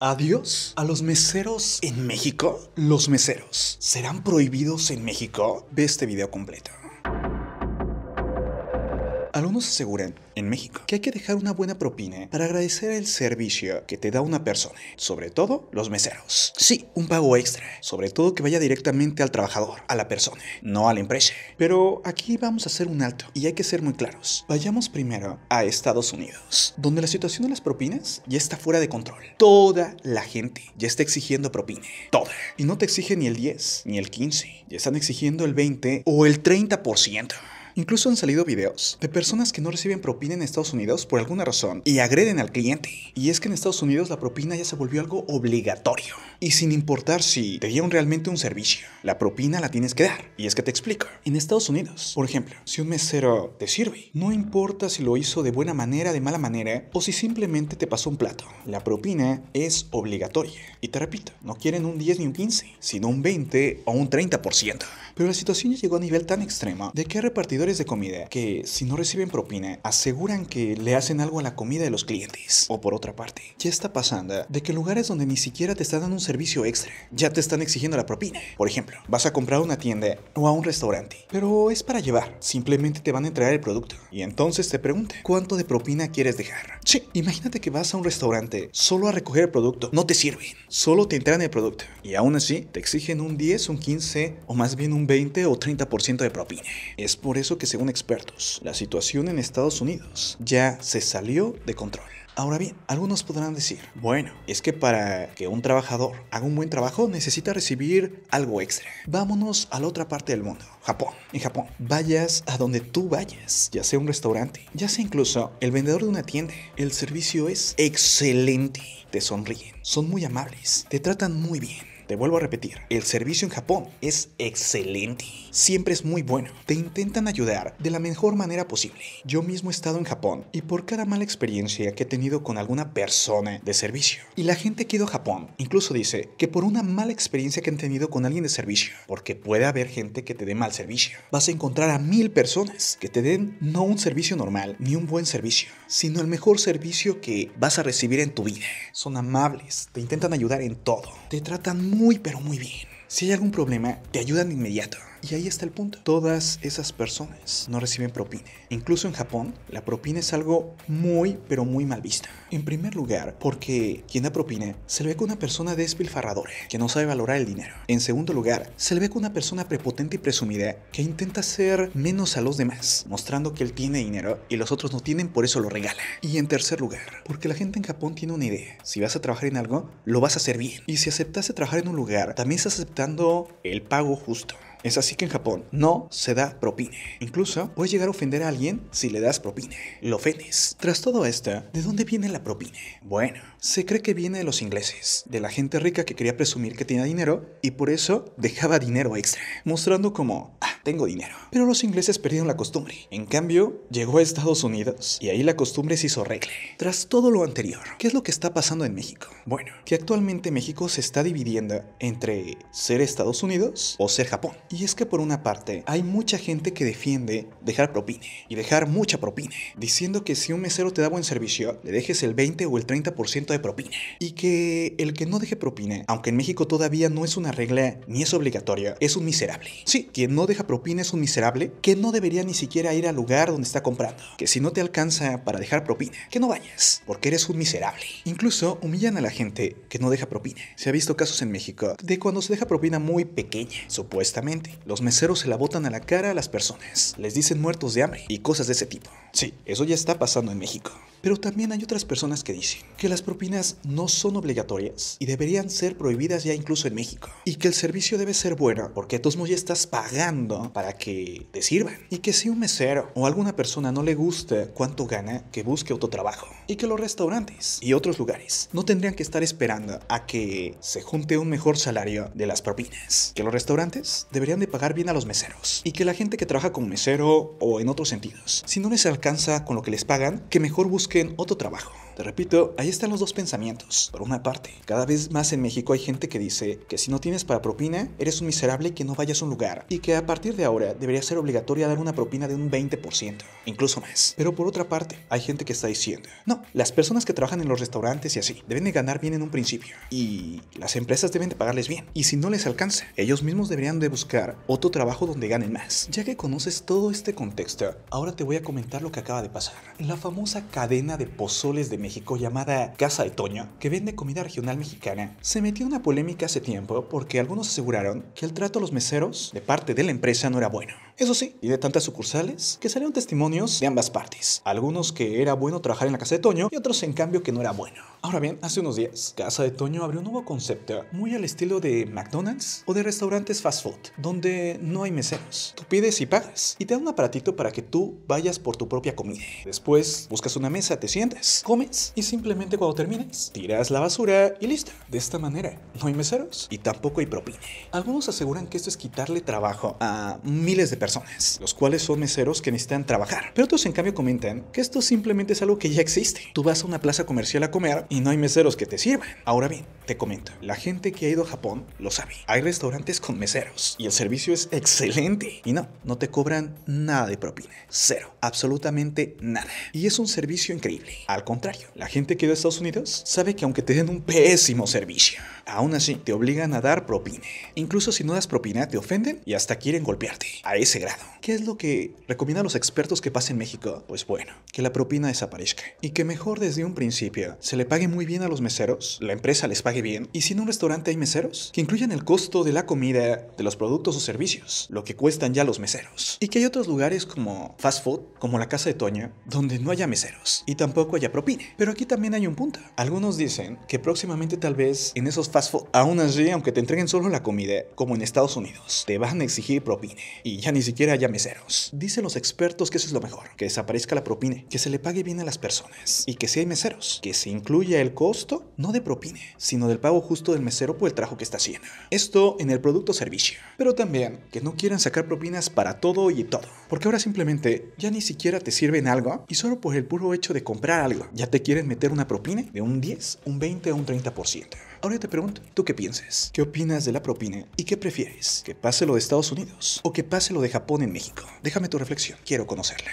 Adiós a los meseros en México. Los meseros serán prohibidos en México. Ve este video completo. Algunos aseguran, en México, que hay que dejar una buena propina para agradecer el servicio que te da una persona, sobre todo los meseros. Sí, un pago extra, sobre todo que vaya directamente al trabajador, a la persona, no a la empresa. Pero aquí vamos a hacer un alto y hay que ser muy claros. Vayamos primero a Estados Unidos, donde la situación de las propinas ya está fuera de control. Toda la gente ya está exigiendo propina, toda. Y no te exige ni el 10, ni el 15, ya están exigiendo el 20 o el 30%. Incluso han salido videos de personas que no reciben propina en Estados Unidos por alguna razón y agreden al cliente. Y es que en Estados Unidos la propina ya se volvió algo obligatorio. Y sin importar si te dieron realmente un servicio, la propina la tienes que dar. Y es que te explico. En Estados Unidos, por ejemplo, si un mesero te sirve, no importa si lo hizo de buena manera, de mala manera, o si simplemente te pasó un plato, la propina es obligatoria. Y te repito, no quieren un 10 ni un 15, sino un 20 o un 30%. Pero la situación ya llegó a nivel tan extremo de que hay de comida que, si no reciben propina, aseguran que le hacen algo a la comida de los clientes. O por otra parte, ya está pasando de que lugares donde ni siquiera te están dando un servicio extra, ya te están exigiendo la propina. Por ejemplo, vas a comprar a una tienda o a un restaurante, pero es para llevar. Simplemente te van a entregar el producto y entonces te preguntan cuánto de propina quieres dejar. Sí, imagínate que vas a un restaurante solo a recoger el producto, no te sirven, solo te entregan el producto y aún así te exigen un 10, un 15 o más bien un 20 o 30% de propina. Es por eso que según expertos, la situación en Estados Unidos ya se salió de control. Ahora bien, algunos podrán decir, bueno, es que para que un trabajador haga un buen trabajo necesita recibir algo extra. Vámonos a la otra parte del mundo, Japón. En Japón, vayas a donde tú vayas, ya sea un restaurante, ya sea incluso el vendedor de una tienda, el servicio es excelente. Te sonríen, son muy amables, te tratan muy bien te vuelvo a repetir, el servicio en Japón es excelente. Siempre es muy bueno. Te intentan ayudar de la mejor manera posible. Yo mismo he estado en Japón y por cada mala experiencia que he tenido con alguna persona de servicio. Y la gente que ha ido a Japón incluso dice que por una mala experiencia que han tenido con alguien de servicio, porque puede haber gente que te dé mal servicio, vas a encontrar a mil personas que te den no un servicio normal ni un buen servicio, sino el mejor servicio que vas a recibir en tu vida. Son amables, te intentan ayudar en todo, te tratan muy muy pero muy bien. Si hay algún problema, te ayudan de inmediato. Y ahí está el punto. Todas esas personas no reciben propina. Incluso en Japón, la propina es algo muy, pero muy mal vista. En primer lugar, porque quien da propina se le ve con una persona despilfarradora, que no sabe valorar el dinero. En segundo lugar, se le ve con una persona prepotente y presumida que intenta ser menos a los demás, mostrando que él tiene dinero y los otros no tienen, por eso lo regala. Y en tercer lugar, porque la gente en Japón tiene una idea. Si vas a trabajar en algo, lo vas a hacer bien. Y si aceptaste trabajar en un lugar, también estás aceptando el pago justo. Es así que en Japón no se da propine. Incluso puedes llegar a ofender a alguien si le das propine. Lo ofendes. Tras todo esto, ¿de dónde viene la propine? Bueno, se cree que viene de los ingleses, de la gente rica que quería presumir que tenía dinero y por eso dejaba dinero extra, mostrando como, ah, tengo dinero. Pero los ingleses perdieron la costumbre. En cambio, llegó a Estados Unidos y ahí la costumbre se hizo regla. Tras todo lo anterior, ¿qué es lo que está pasando en México? Bueno, que actualmente México se está dividiendo entre ser Estados Unidos o ser Japón. Y es que por una parte, hay mucha gente que defiende dejar propina y dejar mucha propina, diciendo que si un mesero te da buen servicio, le dejes el 20 o el 30% de propina. Y que el que no deje propina, aunque en México todavía no es una regla ni es obligatoria, es un miserable. Sí, quien no deja propina es un miserable que no debería ni siquiera ir al lugar donde está comprando. Que si no te alcanza para dejar propina, que no vayas, porque eres un miserable. Incluso humillan a la gente que no deja propina. Se ha visto casos en México de cuando se deja propina muy pequeña, supuestamente. Los meseros se la botan a la cara a las personas. Les dicen muertos de hambre y cosas de ese tipo. Sí, eso ya está pasando en México. Pero también hay otras personas que dicen que las propinas no son obligatorias y deberían ser prohibidas ya incluso en México. Y que el servicio debe ser bueno porque tú ya estás pagando para que te sirvan. Y que si un mesero o alguna persona no le gusta cuánto gana, que busque otro trabajo. Y que los restaurantes y otros lugares no tendrían que estar esperando a que se junte un mejor salario de las propinas. Que los restaurantes deberían de pagar bien a los meseros. Y que la gente que trabaja como mesero o en otros sentidos, si no les alcanza con lo que les pagan, que mejor busquen busquen otro trabajo. Te repito, ahí están los dos pensamientos. Por una parte, cada vez más en México hay gente que dice que si no tienes para propina, eres un miserable que no vayas a un lugar y que a partir de ahora debería ser obligatoria dar una propina de un 20%, incluso más. Pero por otra parte, hay gente que está diciendo, no, las personas que trabajan en los restaurantes y así deben de ganar bien en un principio y las empresas deben de pagarles bien. Y si no les alcanza, ellos mismos deberían de buscar otro trabajo donde ganen más. Ya que conoces todo este contexto, ahora te voy a comentar lo que acaba de pasar. La famosa cadena de pozoles de México México llamada Casa de Toño, que vende comida regional mexicana, se metió en una polémica hace tiempo porque algunos aseguraron que el trato a los meseros de parte de la empresa no era bueno. Eso sí, y de tantas sucursales que salieron testimonios de ambas partes. Algunos que era bueno trabajar en la Casa de Toño y otros en cambio que no era bueno. Ahora bien, hace unos días, Casa de Toño abrió un nuevo concepto muy al estilo de McDonald's o de restaurantes fast food, donde no hay meseros. Tú pides y pagas y te dan un aparatito para que tú vayas por tu propia comida. Después buscas una mesa, te sientas, comes y simplemente cuando termines tiras la basura y listo. De esta manera no hay meseros y tampoco hay propina. Algunos aseguran que esto es quitarle trabajo a miles de personas, los cuales son meseros que necesitan trabajar. Pero otros en cambio comentan que esto simplemente es algo que ya existe. Tú vas a una plaza comercial a comer y no hay meseros que te sirvan. Ahora bien, te comento, la gente que ha ido a Japón lo sabe. Hay restaurantes con meseros y el servicio es excelente. Y no, no te cobran nada de propina. Cero, absolutamente nada. Y es un servicio increíble. Al contrario, la gente que va a Estados Unidos sabe que aunque te den un pésimo servicio, aún así te obligan a dar propina. Incluso si no das propina, te ofenden y hasta quieren golpearte. A ese grado. ¿Qué es lo que recomiendan los expertos que pasen en México? Pues bueno, que la propina desaparezca. Y que mejor desde un principio se le pague muy bien a los meseros, la empresa les pague bien. Y si en un restaurante hay meseros, que incluyan el costo de la comida, de los productos o servicios, lo que cuestan ya los meseros. Y que hay otros lugares como fast food, como la casa de Toña, donde no haya meseros y tampoco haya propina. Pero aquí también hay un punto. Algunos dicen que próximamente tal vez en esos fast food, aún así, aunque te entreguen solo la comida, como en Estados Unidos, te van a exigir propine. Y ya ni siquiera haya meseros. Dicen los expertos que eso es lo mejor, que desaparezca la propine, que se le pague bien a las personas y que si hay meseros, que se incluya el costo no de propine, sino del pago justo del mesero por el trabajo que está haciendo. Esto en el producto servicio. Pero también que no quieran sacar propinas para todo y todo. Porque ahora simplemente ya ni siquiera te sirven algo y solo por el puro hecho de comprar algo ya te quieren meter una propina de un 10, un 20 o un 30%. Ahora te pregunto, ¿tú qué piensas? ¿Qué opinas de la propina? ¿Y qué prefieres? ¿Que pase lo de Estados Unidos o que pase lo de Japón en México? Déjame tu reflexión, quiero conocerla.